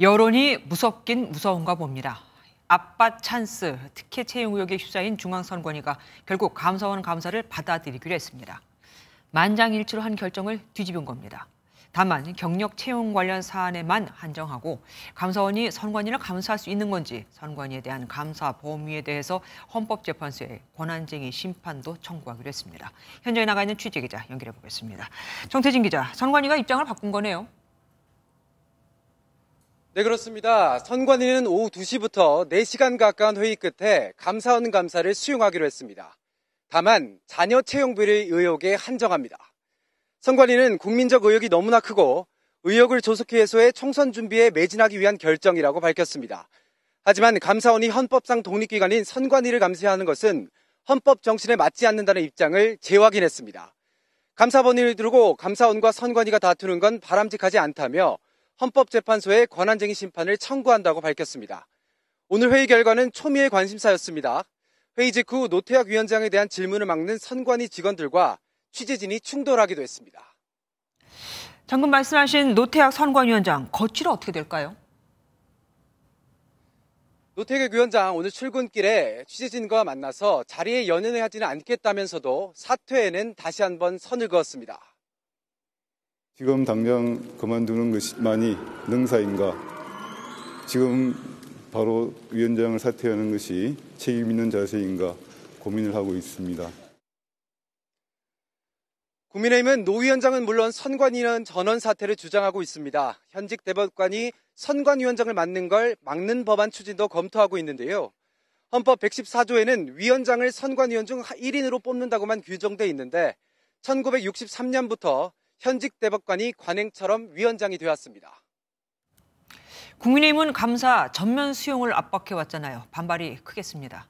여론이 무섭긴 무서운가 봅니다. 아빠 찬스, 특혜 채용 의혹에 휩싸인 중앙선관위가 결국 감사원 감사를 받아들이기로 했습니다. 만장일치로 한 결정을 뒤집은 겁니다. 다만 경력 채용 관련 사안에만 한정하고 감사원이 선관위를 감사할 수 있는 건지 선관위에 대한 감사 범위에 대해서 헌법재판소에 권한쟁의 심판도 청구하기로 했습니다. 현장에 나가 있는 취재기자 연결해 보겠습니다. 정태진 기자, 선관위가 입장을 바꾼 거네요. 네, 그렇습니다. 선관위는 오후 2시부터 4시간 가까운 회의 끝에 감사원 감사를 수용하기로 했습니다. 다만 자녀 채용비리 의혹에 한정합니다. 선관위는 국민적 의혹이 너무나 크고 의혹을 조속히 해소해 총선 준비에 매진하기 위한 결정이라고 밝혔습니다. 하지만 감사원이 헌법상 독립기관인 선관위를 감시하는 것은 헌법 정신에 맞지 않는다는 입장을 재확인했습니다. 감사본인을 두고 감사원과 선관위가 다투는 건 바람직하지 않다며 헌법재판소에 권한쟁의 심판을 청구한다고 밝혔습니다. 오늘 회의 결과는 초미의 관심사였습니다. 회의 직후 노태학 위원장에 대한 질문을 막는 선관위 직원들과 취재진이 충돌하기도 했습니다. 방금 말씀하신 노태학 선관위원장 거취를 어떻게 될까요? 노태학 위원장 오늘 출근길에 취재진과 만나서 자리에 연연해 하지는 않겠다면서도 사퇴에는 다시 한번 선을 그었습니다. 지금 당장 그만두는 것만이 능사인가? 지금 바로 위원장을 사퇴하는 것이 책임 있는 자세인가 고민을 하고 있습니다. 국민의힘은 노 위원장은 물론 선관위는 전원 사퇴를 주장하고 있습니다. 현직 대법관이 선관위원장을 맡는 걸 막는 법안 추진도 검토하고 있는데요. 헌법 114조에는 위원장을 선관위원 중 1인으로 뽑는다고만 규정돼 있는데 1963년부터 현직 대법관이 관행처럼 위원장이 되었습니다. 국민의힘은 감사 전면 수용을 압박해 왔잖아요. 반발이 크겠습니다.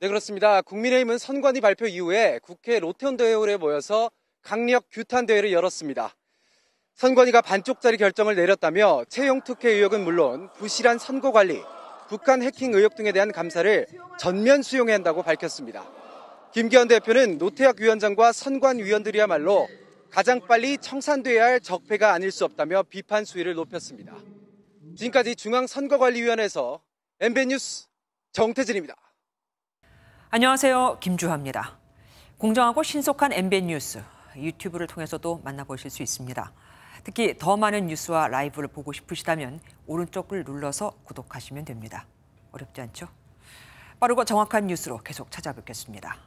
네 그렇습니다. 국민의힘은 선관위 발표 이후에 국회 로테온 대회홀에 모여서 강력 규탄 대회를 열었습니다. 선관위가 반쪽짜리 결정을 내렸다며 채용 특혜 의혹은 물론 부실한 선거 관리, 북한 해킹 의혹 등에 대한 감사를 전면 수용해야 한다고 밝혔습니다. 김기현 대표는 노태학 위원장과 선관 위원들이야말로 가장 빨리 청산돼야 할 적폐가 아닐 수 없다며 비판 수위를 높였습니다. 지금까지 중앙선거관리위원회에서 MBN 뉴스 정태진입니다. 안녕하세요. 김주화입니다. 공정하고 신속한 MBN 뉴스 유튜브를 통해서도 만나보실 수 있습니다. 특히 더 많은 뉴스와 라이브를 보고 싶으시다면 오른쪽을 눌러서 구독하시면 됩니다. 어렵지 않죠? 빠르고 정확한 뉴스로 계속 찾아뵙겠습니다.